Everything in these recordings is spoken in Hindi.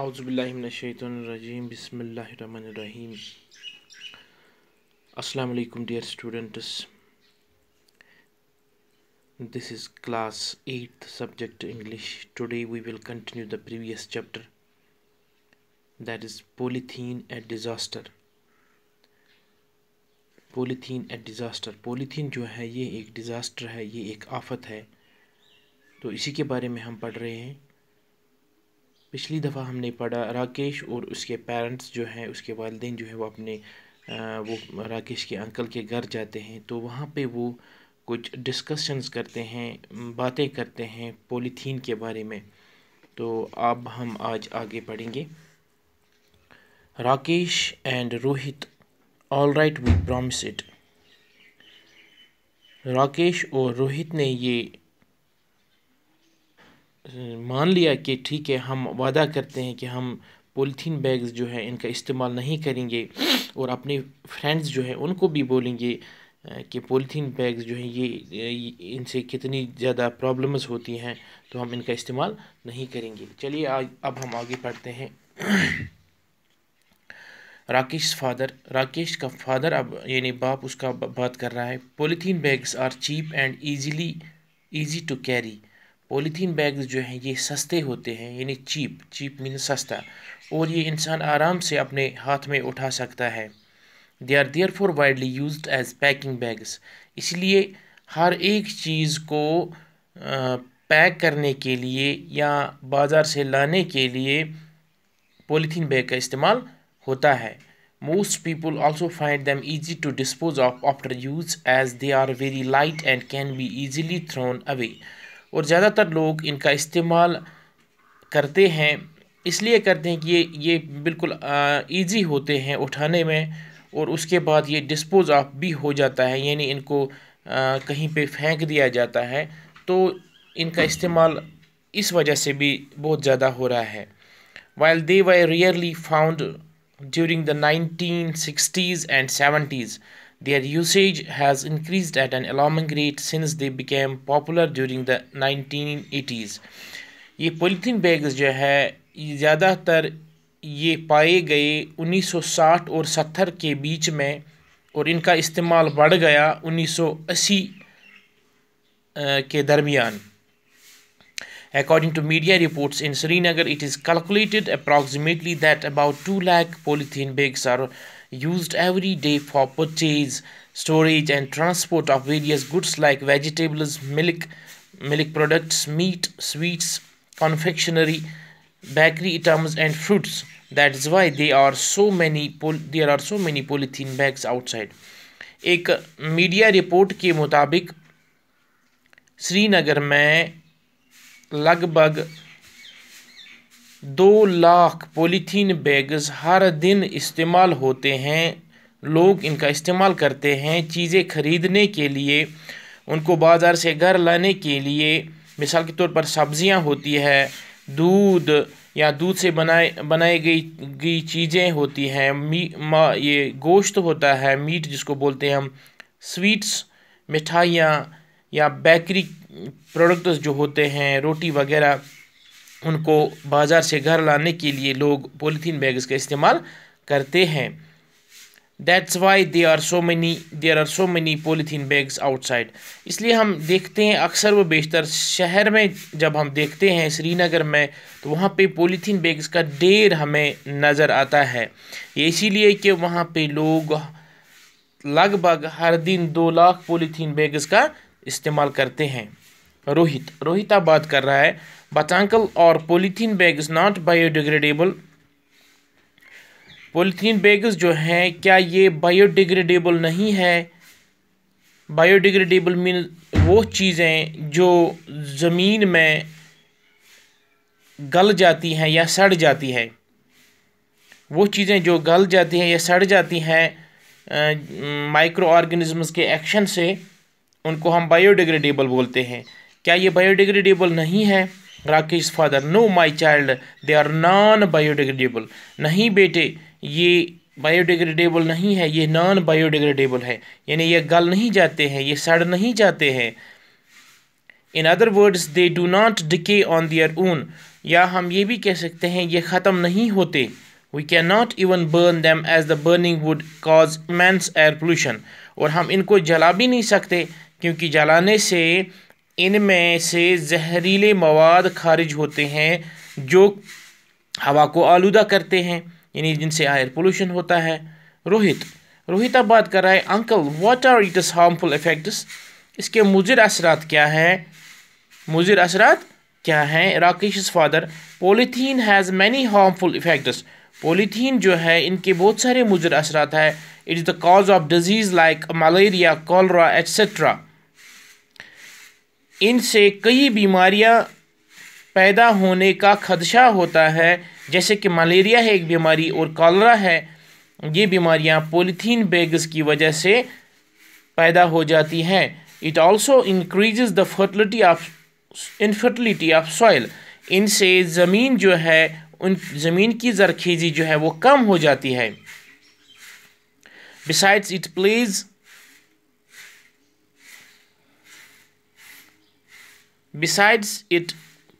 आउज़बिल्लिमिनशैतरजीम बसमीम अस्सलाम वालेकुम dear students this is class eight subject English today we will continue the previous chapter that is polythene at disaster polythene at disaster polythene जो है ये एक डिज़ास्टर है ये एक आफत है तो इसी के बारे में हम पढ़ रहे हैं पिछली दफ़ा हमने पढ़ा राकेश और उसके पेरेंट्स जो हैं उसके वालदे जो हैं वो अपने वो राकेश के अंकल के घर जाते हैं तो वहाँ पे वो कुछ डिस्कशंस करते हैं बातें करते हैं पॉलीथीन के बारे में तो अब हम आज आगे पढ़ेंगे Rakesh and Rohit all right we promise it Rakesh और रोहित ने ये मान लिया कि ठीक है हम वादा करते हैं कि हम पोलिथीन बैग्स जो है इनका इस्तेमाल नहीं करेंगे और अपने फ्रेंड्स जो है उनको भी बोलेंगे कि पोलिथीन बैग्स जो हैं ये इनसे कितनी ज़्यादा प्रॉब्लम्स होती हैं तो हम इनका इस्तेमाल नहीं करेंगे चलिए आज अब हम आगे पढ़ते हैं राकेश फादर राकेश का फादर अब यानी बाप उसका बात कर रहा है polythene bags are cheap and easily easy to carry polythene bags जो हैं ये सस्ते होते हैं यानी चीप चीप मीन सस्ता और ये इंसान आराम से अपने हाथ में उठा सकता है they are therefore widely use as packing bags इसलिए हर एक चीज़ को पैक करने के लिए या बाज़ार से लाने के लिए पॉलीथीन बैग का इस्तेमाल होता है most people also find them easy to dispose of after use as they are very light and can be easily thrown away और ज़्यादातर लोग इनका इस्तेमाल करते हैं इसलिए करते हैं कि ये ये बिल्कुल ईजी होते हैं उठाने में और उसके बाद ये डिस्पोज ऑफ भी हो जाता है यानी इनको आ, कहीं पे फेंक दिया जाता है तो इनका इस्तेमाल इस वजह से भी बहुत ज़्यादा हो रहा है while they were rarely found during the nineteen sixties and seventies Their usage has increased at an alarming rate since they became popular during the 1980s. ये पोलीथीन बैग्स जो है ज़्यादातर ये पाए गए 1960 और 70 के बीच में और इनका इस्तेमाल बढ़ गया 1980 के दरमियान According to media reports in Srinagar, it is calculated approximately that about 2 lakh polythene bags are used every day for purchase, storage and transport of various goods like vegetables, milk, milk products, meat, sweets, confectionery, bakery items and fruits. That is why are so many there are so many polythene bags outside. A media report, के मुताबिक श्रीनगर में लगभग दो लाख पॉलीथीन बैग्स हर दिन इस्तेमाल होते हैं लोग इनका इस्तेमाल करते हैं चीज़ें ख़रीदने के लिए उनको बाज़ार से घर लाने के लिए मिसाल के तौर पर सब्ज़ियाँ होती है दूध या दूध से बनाए बनाई गई गई चीज़ें होती हैं मी मा ये गोश्त होता है मीट जिसको बोलते हैं हम स्वीट्स मिठाइयाँ या बेकरी प्रोडक्ट्स जो होते हैं रोटी वगैरह उनको बाज़ार से घर लाने के लिए लोग पॉलीथीन बैग्स का इस्तेमाल करते हैं that's why they are so many there are so many polythene bags outside इसलिए हम देखते हैं अक्सर व बेशतर शहर में जब हम देखते हैं श्रीनगर में तो वहाँ पे पोलीथीन बैग्स का ढेर हमें नज़र आता है ये इसीलिए कि वहाँ पे लोग लगभग हर दिन दो लाख पोलीथीन बैग्स का इस्तेमाल करते हैं रोहित रोहिता बात कर रहा है but uncle polythene polythene bag is not biodegradable polythene bags जो हैं क्या ये बायोडिग्रेडेबल नहीं है बायोडिग्रेडेबल मीन वो चीज़ें जो ज़मीन में गल जाती हैं या सड़ जाती है वो चीज़ें जो गल जाती हैं या सड़ जाती हैं माइक्रो ऑर्गेनिजम्स के एक्शन से उनको हम बायोडिग्रेडेबल बोलते हैं क्या ये बायोडिग्रेडेबल नहीं है Rakesh father no my child they are non biodegradable नहीं बेटे ये बायोडिग्रेडेबल नहीं है ये नॉन बायोडिग्रेडेबल है यानी ये गल नहीं जाते हैं ये सड़ नहीं जाते हैं in other words they do not decay on their own या हम ये भी कह सकते हैं ये ख़त्म नहीं होते we can not even burn them as the burning would cause immense air pollution और हम इनको जला भी नहीं सकते क्योंकि जलाने से इनमें से जहरीले मवाद खारिज होते हैं जो हवा को आलूदा करते हैं यानी जिनसे एयर पोल्यूशन होता है रोहित रोहित अब बात कर रहा है uncle what are its harmful effects इसके मुजिर असरात क्या हैं मुजिर असरात क्या हैं Rakesh father polythene has many harmful effects polythene जो है इनके बहुत सारे मुजर असरात है is the cause of disease like malaria cholera etcetera इनसे कई बीमारियां पैदा होने का खदशा होता है जैसे कि मलेरिया है एक बीमारी और कॉलरा है ये बीमारियां पॉलीथीन बैग्स की वजह से पैदा हो जाती हैं it also increase the fertility of infertility of soil इनसे ज़मीन जो है उन ज़मीन की जरखेज़ी जो है वो कम हो जाती है besides it plays Besides, it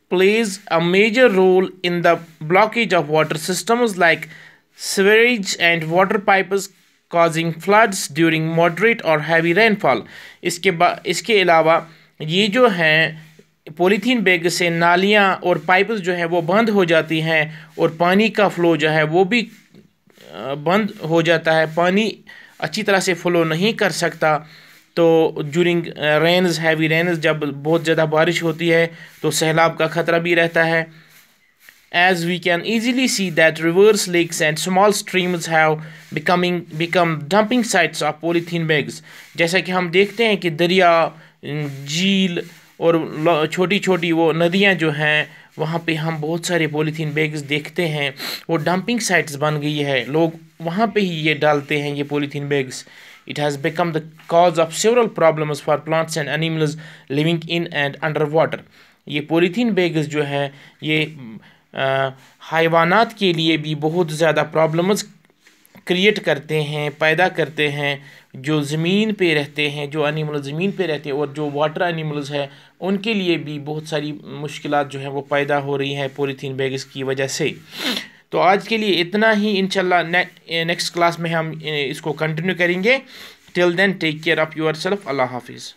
plays a major role in the blockage of water systems like sewerage and water pipes causing floods during moderate or heavy rainfall iske iske इसके ye jo hain polythene bag से नालियाँ और पाइप्स जो हैं वो बंद हो जाती हैं और पानी का फ्लो जो है वो भी बंद हो जाता है पानी अच्छी तरह से फ्लो नहीं कर सकता तो जूरिंग रेनज हैवी रेनज जब बहुत ज़्यादा बारिश होती है तो सैलाब का ख़तरा भी रहता है as we can easily see that rivers lakes and small streams have becoming become dumping sites of polythene bags. जैसा कि हम देखते हैं कि दरिया झील और छोटी छोटी वो नदियाँ जो हैं वहाँ पे हम बहुत सारे पोलीथीन बैग्स देखते हैं वो डंपिंग साइट्स बन गई है लोग वहाँ पे ही ये डालते हैं ये polythene bags It has become the cause of several problems for plants and animals living in and under water. ये पोलिथीन बैग्स जो है ये हैवानात के लिए भी बहुत ज़्यादा प्रॉब्लम्स क्रिएट करते हैं पैदा करते हैं जो ज़मीन पे रहते हैं जो एनिमल ज़मीन पे रहते हैं और जो वाटर एनिमल्स हैं उनके लिए भी बहुत सारी मुश्किल जो हैं वो पैदा हो रही हैं पोलीथीन बैग्स की वजह से तो आज के लिए इतना ही इनशाला नेक्स्ट क्लास में हम इसको कंटिन्यू करेंगे till then take care of yourself अल्लाह हाफिज़